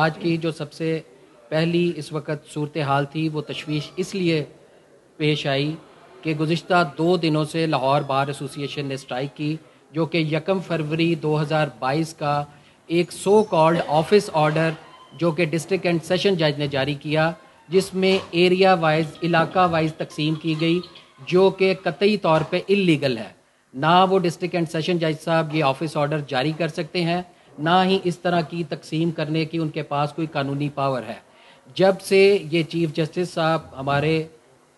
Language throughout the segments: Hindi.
आज की जो सबसे पहली इस वक्त सूरत हाल थी वो तशवीश इसलिए पेश आई कि गुज्त दो दिनों से लाहौर बार एसोसिएशन ने स्ट्राइक की जो कि यकम फरवरी 2022 का एक सो कॉल्ड ऑफिस ऑर्डर जो कि डिस्ट्रिक्ट एंड सेशन जज ने जारी किया जिसमें एरिया वाइज इलाका वाइज तकसीम की गई जो कि कतई तौर पे इलीगल है ना वो डिस्ट्रिक्ट एंड सेशन जज साहब ये ऑफिस ऑर्डर जारी कर सकते हैं ना ही इस तरह की तकसीम करने की उनके पास कोई कानूनी पावर है जब से ये चीफ जस्टिस साहब हमारे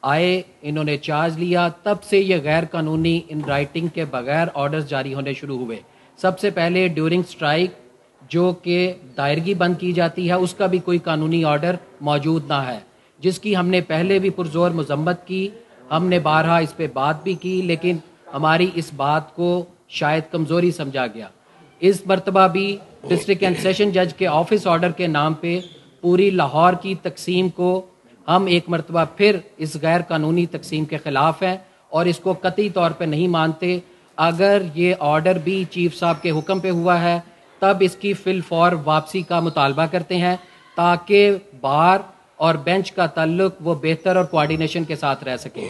आए इन्होंने चार्ज लिया तब से ये गैर कानूनी इन राइटिंग के बगैर ऑर्डर्स जारी होने शुरू हुए सबसे पहले ड्यूरिंग स्ट्राइक जो कि दायरगी बंद की जाती है उसका भी कोई कानूनी ऑर्डर मौजूद ना है जिसकी हमने पहले भी पुरजोर मजम्मत की हमने बारहा इस पर बात भी की लेकिन हमारी इस बात को शायद कमज़ोरी समझा गया इस मरतबा भी डिस्ट्रिक्ट एंड सेशन जज के ऑफिस ऑर्डर के नाम पे पूरी लाहौर की तकसीम को हम एक मरतबा फिर इस गैर कानूनी तकसीम के ख़िलाफ़ हैं और इसको कतई तौर पर नहीं मानते अगर ये ऑर्डर भी चीफ साहब के हुक्म पे हुआ है तब इसकी फिल फॉर वापसी का मुतालबा करते हैं ताकि बार और बेंच का तल्लुक वो बेहतर और कोऑर्डिनेशन के साथ रह सके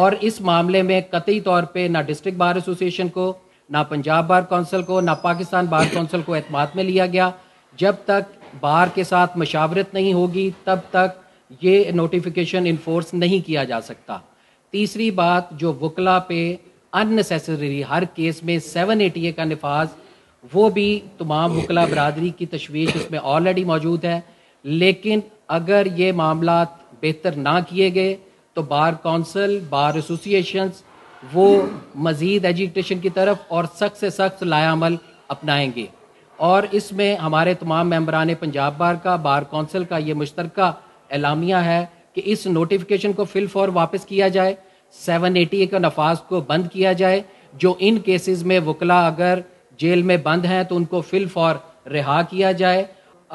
और इस मामले में कतई तौर पे ना डिस्ट्रिक्ट बार एसोसिएशन को ना पंजाब बार कौंसिल को ना पाकिस्तान बार कौंसिल को अतमाद में लिया गया जब तक बार के साथ मशावरत नहीं होगी तब तक ये नोटिफिकेशन इन्फोर्स नहीं किया जा सकता तीसरी बात जो वकला पे अननेसेसरी हर केस में सेवन एटी ए का नफाज वो भी तमाम वकला बरदरी की तशवीश इसमें ऑलरेडी मौजूद है लेकिन अगर ये मामला बेहतर ना किए गए तो बार कौंसल बार एसोसिएशंस वो मज़ीद एजुकेशन की तरफ और सख्त से सख्त लायामल अपनाएंगे और इसमें हमारे तमाम मम्बरान पंजाब बार का बार कौंसिल का ये मुश्तर एलामिया है कि इस नोटिफिकेशन को फिल फॉर वापस किया जाए सेवन एटी ए का नफाज को बंद किया जाए जो इन केसेस में वकला अगर जेल में बंद हैं तो उनको फिल फॉर रिहा किया जाए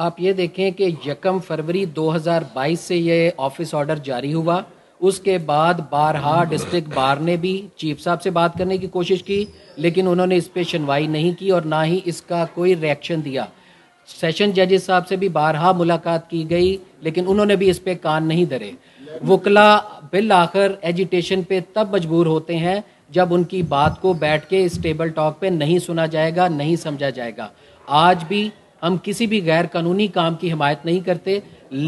आप ये देखें कि यकम फरवरी 2022 से ये ऑफिस ऑर्डर जारी हुआ उसके बाद बारहा डिस्ट्रिक्ट बार ने भी चीफ साहब से बात करने की कोशिश की लेकिन उन्होंने इस पर सुनवाई नहीं की और ना ही इसका कोई रिएक्शन दिया सेशन जजेस साहब से भी बारहा मुलाकात की गई लेकिन उन्होंने भी इस पर कान नहीं धरे वकला बिल आखिर एजिटेशन पे तब मजबूर होते हैं जब उनकी बात को बैठ के इस टेबल टॉक पे नहीं सुना जाएगा नहीं समझा जाएगा आज भी हम किसी भी गैर कानूनी काम की हिमायत नहीं करते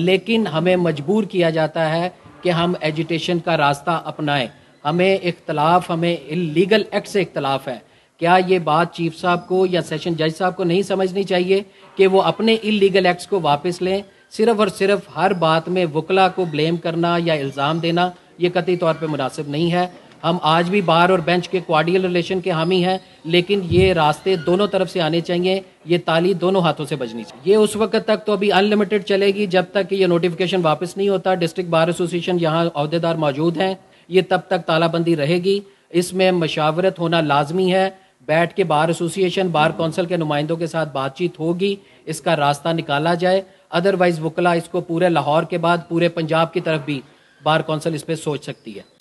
लेकिन हमें मजबूर किया जाता है कि हम एजुटेशन का रास्ता अपनाएं हमें इख्तलाफ हमें लीगल एक्ट से इख्तलाफ है क्या ये बात चीफ साहब को या सेशन जज साहब को नहीं समझनी चाहिए कि वो अपने इलीगल एक्ट्स को वापस लें सिर्फ और सिर्फ हर बात में वकला को ब्लेम करना या इल्ज़ाम देना ये कतई तौर पर मुनासिब नहीं है हम आज भी बार और बेंच के क्वाडियल रिलेशन के हामी हैं लेकिन ये रास्ते दोनों तरफ से आने चाहिए ये ताली दोनों हाथों से बजनी चाहिए ये उस वक्त तक तो अभी अनलिमिटेड चलेगी जब तक कि ये नोटिफिकेशन वापस नहीं होता डिस्ट्रिक्ट बार एसोसिएशन यहाँ अहदेदार मौजूद हैं ये तब तक तालाबंदी रहेगी इसमें मशावरत होना लाजमी है बैठ के बार एसोसिएशन बार कौंसिल के नुमाइंदों के साथ बातचीत होगी इसका रास्ता निकाला जाए अदरवाइज वकला इसको पूरे लाहौर के बाद पूरे पंजाब की तरफ भी बार कौंसिल इस पर सोच सकती है